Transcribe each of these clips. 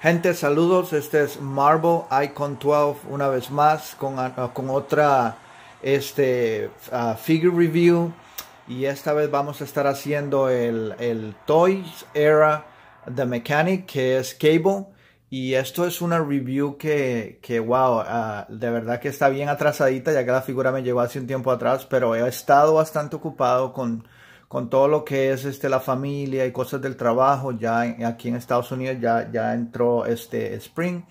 Gente, saludos. Este es Marvel Icon 12 una vez más con, ah, ah, otra este, ah, figure review. Y esta vez vamos a estar haciendo el, el Toys Era The Mechanic, que es Cable. Y esto es una review que, que wow, ah, de verdad que está bien atrasadita, ya que la figura me llegó hace un tiempo atrás, pero he estado bastante ocupado con, con todo lo que es este, la familia y cosas del trabajo. Ya aquí en Estados Unidos ya, ya entró este Spring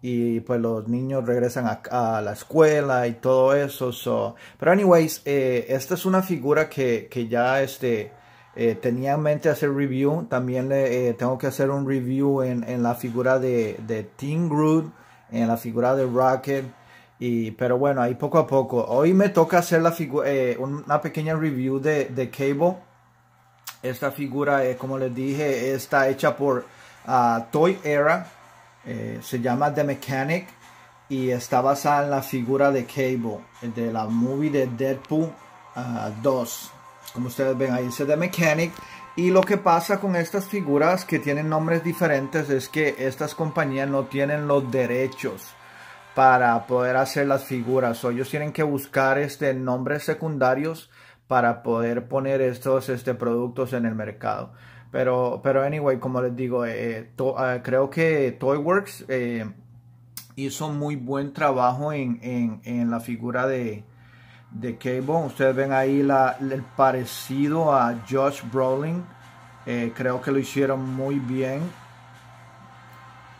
y pues los niños regresan a, la escuela y todo eso. Pero anyways, eh, esta es una figura que, que ya este eh, tenía en mente hacer review. También eh, tengo que hacer un review en, la figura de, de Team Groot, en la figura de Rocket. Y, pero bueno, ahí poco a poco. Hoy me toca hacer la eh, una pequeña review de, Cable. Esta figura, como les dije, está hecha por ah, Toy Era. se llama The Mechanic. Y está basada en la figura de Cable, de la movie de Deadpool 2. Ah, como ustedes ven ahí dice The Mechanic y lo que pasa con estas figuras que tienen nombres diferentes es que estas compañías no tienen los derechos para poder hacer las figuras o ellos tienen que buscar este nombres secundarios para poder poner estos este, productos en el mercado pero pero anyway como les digo eh, eh, eh, creo que Toyworks Works hizo muy buen trabajo en la figura de, de Cable. Ustedes ven ahí la, el parecido a Josh Brolin. Eh, creo que lo hicieron muy bien.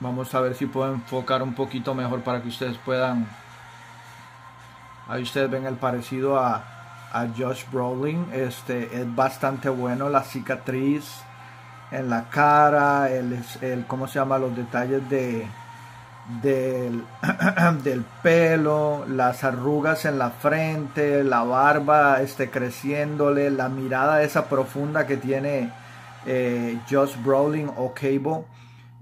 Vamos a ver si puedo enfocar un poquito mejor para que ustedes puedan. Ahí ustedes ven el parecido a, a Josh Brolin. Este es bastante bueno. La cicatriz en la cara, el, el cómo se llama, los detalles de, del, del, pelo, las arrugas en la frente, la barba este, creciéndole, la mirada esa profunda que tiene eh, Just Brawling o Cable.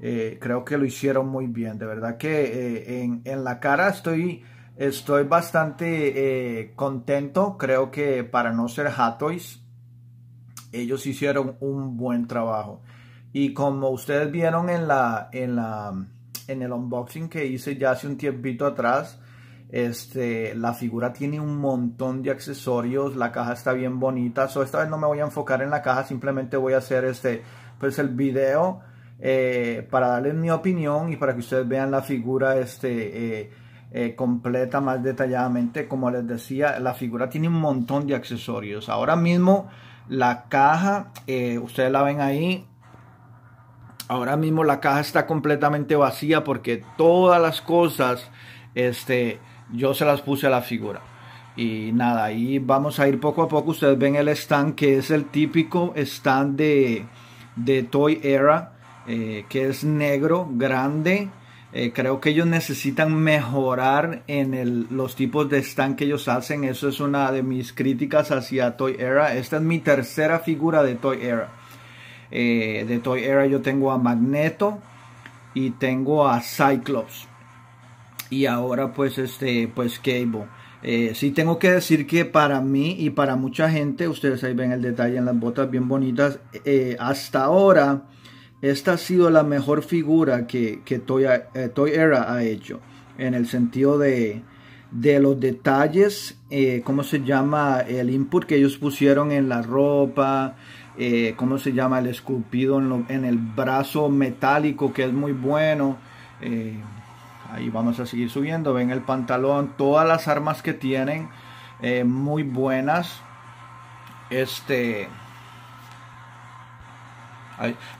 Eh, creo que lo hicieron muy bien. De verdad que eh, en, la cara estoy, estoy bastante contento. Creo que para no ser Toys... ellos hicieron un buen trabajo. Y como ustedes vieron en la, en la en el unboxing que hice ya hace un tiempito atrás. Este, la figura tiene un montón de accesorios, la caja está bien bonita. So, esta vez no me voy a enfocar en la caja, simplemente voy a hacer este, pues el video eh, para darles mi opinión y para que ustedes vean la figura este, eh, eh, completa más detalladamente. Como les decía, la figura tiene un montón de accesorios. Ahora mismo la caja, ustedes la ven ahí, Ahora mismo la caja está completamente vacía porque todas las cosas este, yo se las puse a la figura. Y nada, ahí vamos a ir poco a poco. Ustedes ven el stand que es el típico stand de, Toy Era, eh, que es negro, grande. Eh, creo que ellos necesitan mejorar en los tipos de stand que ellos hacen. Eso es una de mis críticas hacia Toy Era. Esta es mi tercera figura de Toy Era. Eh, de Toy Era yo tengo a Magneto y tengo a Cyclops y ahora pues este pues Cable. Si eh, sí tengo que decir que para mí y para mucha gente, ustedes ahí ven el detalle en las botas bien bonitas, eh, hasta ahora esta ha sido la mejor figura que, que Toy, Era ha hecho en el sentido de, de los detalles, cómo se llama el input que ellos pusieron en la ropa, eh, ¿cómo se llama? El esculpido en, el brazo metálico, que es muy bueno. Eh, ahí vamos a seguir subiendo. Ven el pantalón, todas las armas que tienen, eh, muy buenas. Este.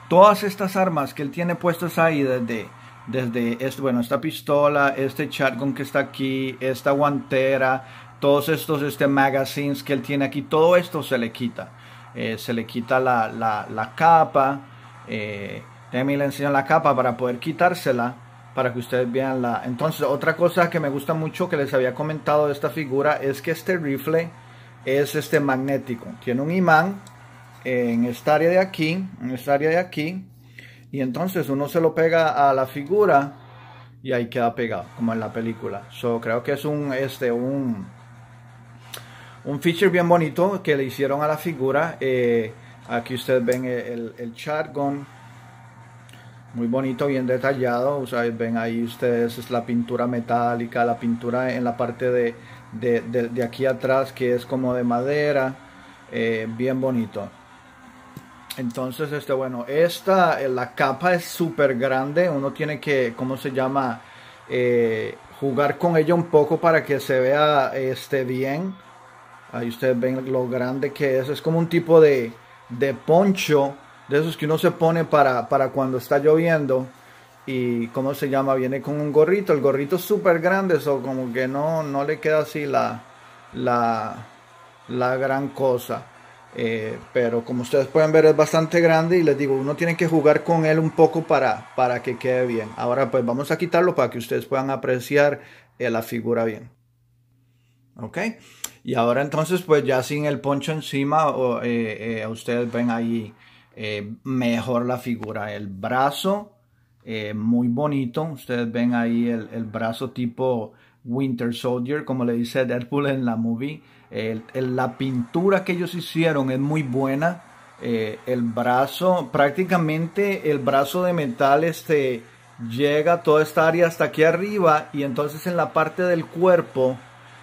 todas estas armas que él tiene puestas ahí desde desde este, bueno, esta pistola, este shotgun que está aquí, esta guantera, todos estos este magazines que él tiene aquí, todo esto se le quita. Eh, se le quita la, capa. Eh, también le enseño la capa para poder quitársela, para que ustedes vean la... Entonces, otra cosa que me gusta mucho que les había comentado de esta figura es que este rifle es este magnético. Tiene un imán en esta área de aquí, en esta área de aquí. Y entonces uno se lo pega a la figura y ahí queda pegado, como en la película. yo creo que es un, este, un, un feature bien bonito que le hicieron a la figura. Eh, aquí ustedes ven el, el chargón muy bonito, bien detallado. Ustedes ven ahí ustedes es la pintura metálica, la pintura en la parte de, aquí atrás que es como de madera, eh, bien bonito. Entonces, este, bueno, esta, eh, la capa es súper grande, uno tiene que, ¿cómo se llama? jugar con ella un poco para que se vea este, bien Ahí ustedes ven lo grande que es. Es como un tipo de, de poncho de esos que uno se pone para, para cuando está lloviendo. Y cómo se llama, viene con un gorrito. El gorrito es súper grande, eso como que no, no le queda así la, la, la gran cosa. Eh, pero como ustedes pueden ver es bastante grande y les digo, uno tiene que jugar con él un poco para, para que quede bien. Ahora pues vamos a quitarlo para que ustedes puedan apreciar eh, la figura bien. ¿Ok? Y ahora entonces, pues ya sin el poncho encima, eh, eh, ustedes ven ahí eh, mejor la figura. El brazo, muy bonito. Ustedes ven ahí el, brazo tipo Winter Soldier, como le dice Deadpool en la movie. El, la pintura que ellos hicieron es muy buena. el brazo, prácticamente el brazo de metal, este llega toda esta área hasta aquí arriba y entonces en la parte del cuerpo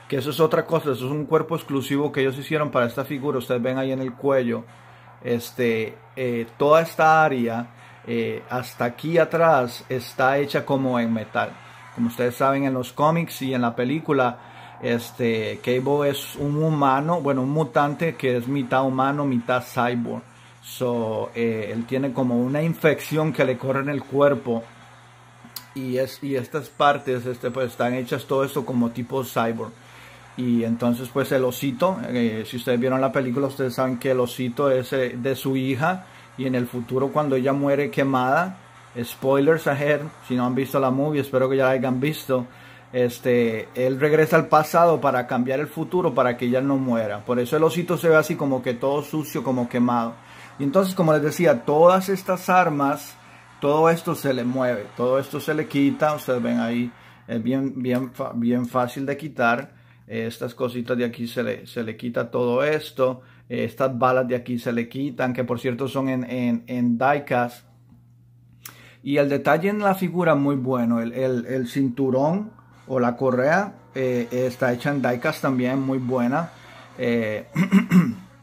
que eso es otra cosa, eso es un cuerpo exclusivo que ellos hicieron para esta figura, ustedes ven ahí en el cuello, este, eh, toda esta área eh, hasta aquí atrás está hecha como en metal. Como ustedes saben en los cómics y en la película, este, Cable es un humano, bueno, un mutante que es mitad humano, mitad cyborg. So, eh, él tiene como una infección que le corre en el cuerpo y, es, y estas partes este, pues, están hechas todo esto como tipo cyborg y entonces pues el osito, eh, si ustedes vieron la película ustedes saben que el osito es eh, de su hija y en el futuro cuando ella muere quemada, spoilers ahead, si no han visto la movie, espero que ya la hayan visto, este, él regresa al pasado para cambiar el futuro para que ella no muera. Por eso el osito se ve así como que todo sucio, como quemado. Y entonces, como les decía, todas estas armas, todo esto se le mueve, todo esto se le quita, ustedes ven ahí, es bien, bien, bien fácil de quitar estas cositas de aquí se le, se le quita todo esto, eh, estas balas de aquí se le quitan, que por cierto son en, en, diecast. Y el detalle en la figura muy bueno, el, cinturón o la correa eh, está hecha en diecast también, muy buena. Eh,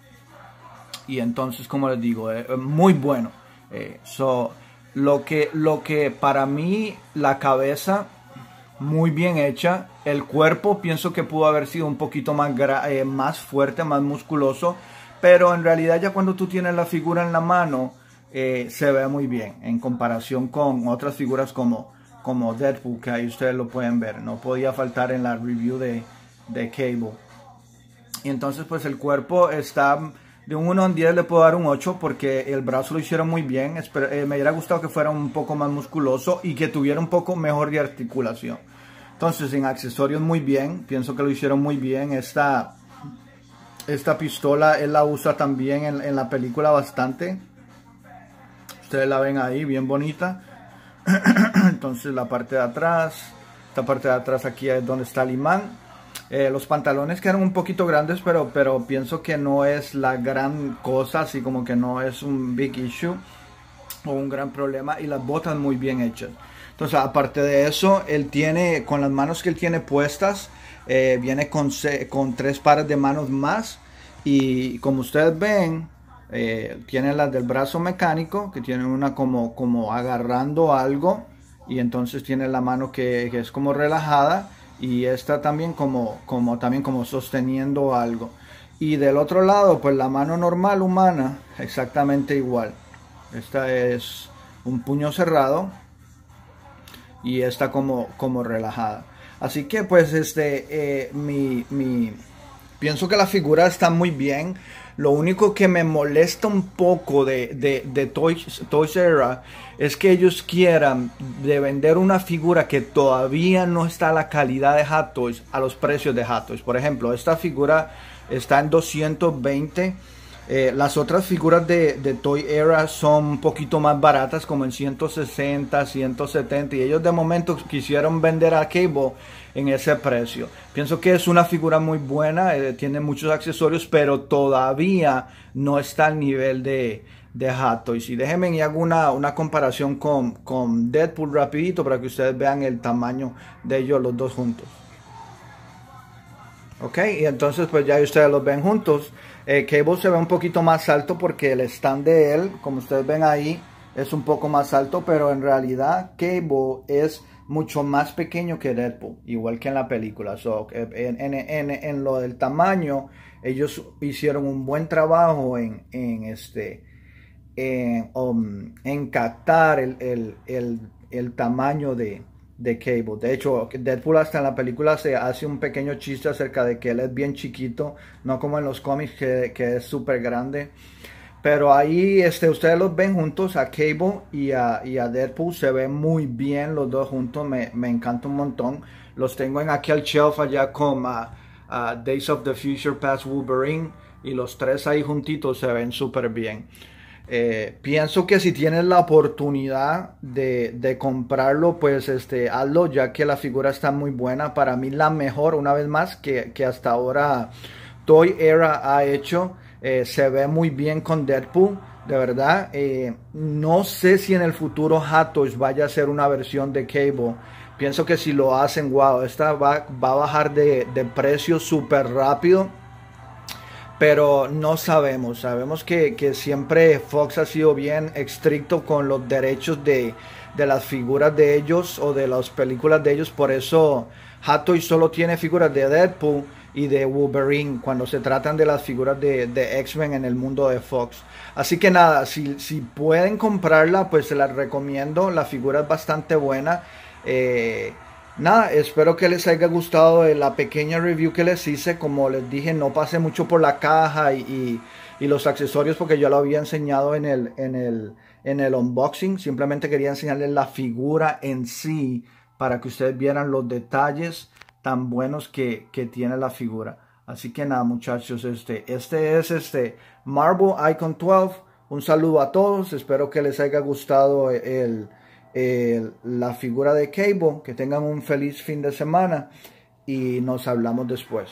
y entonces, como les digo, muy bueno. So, lo, que, lo que para mí la cabeza muy bien hecha. El cuerpo pienso que pudo haber sido un poquito más, eh, más fuerte, más musculoso. Pero en realidad ya cuando tú tienes la figura en la mano, eh, se ve muy bien en comparación con otras figuras como, como Deadpool, que ahí ustedes lo pueden ver. No podía faltar en la review de, Cable. Y entonces pues el cuerpo está... De un 1 a 10 le puedo dar un 8 porque el brazo lo hicieron muy bien. Eh, me hubiera gustado que fuera un poco más musculoso y que tuviera un poco mejor de articulación. Entonces en accesorios muy bien, pienso que lo hicieron muy bien. Esta, esta pistola él la usa también en, en la película bastante. Ustedes la ven ahí, bien bonita. Entonces la parte de atrás, esta parte de atrás aquí es donde está el imán. Eh, los pantalones quedaron un poquito grandes, pero, pero pienso que no es la gran cosa, así como que no es un big issue o un gran problema. Y las botas muy bien hechas. Entonces, aparte de eso, él tiene, con las manos que él tiene puestas, eh, viene con, tres pares de manos más. Y como ustedes ven, eh, tiene las del brazo mecánico, que tiene una como, como agarrando algo, y entonces tiene la mano que, es como relajada, y esta también como, como, también como sosteniendo algo. Y del otro lado, pues la mano normal humana, exactamente igual. Esta es un puño cerrado y está como, como relajada. Así que pues este, eh, mi, mi, pienso que la figura está muy bien. Lo único que me molesta un poco de, de, de Toys, Toys Era es que ellos quieran de vender una figura que todavía no está a la calidad de Hot Toys a los precios de Hot Toys. Por ejemplo, esta figura está en 220 eh, las otras figuras de, Toy Era son un poquito más baratas, como en 160, 170, y ellos de momento quisieron vender a Cable en ese precio. Pienso que es una figura muy buena, eh, tiene muchos accesorios, pero todavía no está al nivel de, de Toys. Y déjenme y hago una, comparación con, con Deadpool rapidito para que ustedes vean el tamaño de ellos los dos juntos. ¿ok? Y entonces pues ya ustedes los ven juntos. Eh, Cable se ve un poquito más alto porque el stand de él, como ustedes ven ahí, es un poco más alto, pero en realidad Cable es mucho más pequeño que Deadpool, igual que en la película. Eh, en, lo del tamaño, ellos hicieron un buen trabajo en, este um, en, captar el tamaño de, de Cable. De hecho, Deadpool hasta en la película se hace un pequeño chiste acerca de que él es bien chiquito, no como en los cómics que, es súper grande. Pero ahí este, ustedes los ven juntos, a Cable y a, y Deadpool, se ven muy bien los dos juntos, me, me, encanta un montón. Los tengo en aquel shelf allá con ah, ah, Days of the Future Past Wolverine y los tres ahí juntitos se ven súper bien. Eh, pienso que si tienes la oportunidad de, comprarlo, pues este, hazlo, ya que la figura está muy buena. Para mí la mejor, una vez más, que, hasta ahora Toy Era ha hecho. Eh, se ve muy bien con Deadpool, de verdad. Eh, no sé si en el futuro Toys vaya a ser una versión de Cable. Pienso que si lo hacen, wow, esta va, a bajar de, de precio súper rápido pero no sabemos. Sabemos que, que, siempre Fox ha sido bien estricto con los derechos de, de, las figuras de ellos o de las películas de ellos. Por eso Hatoy solo tiene figuras de Deadpool y de Wolverine cuando se tratan de las figuras de, de X-Men en el mundo de Fox. Así que nada, si, pueden comprarla, pues se las recomiendo. La figura es bastante buena. Eh, Nada, espero que les haya gustado la pequeña review que les hice. Como les dije, no pasé mucho por la caja y, los accesorios porque yo lo había enseñado en el, unboxing. Simplemente quería enseñarles la figura en sí para que ustedes vieran los detalles tan buenos que, tiene la figura. Así que nada, muchachos, este, este es este Marble Icon 12. Un saludo a todos, espero que les haya gustado el eh, la figura de Cable. Que tengan un feliz fin de semana y nos hablamos después.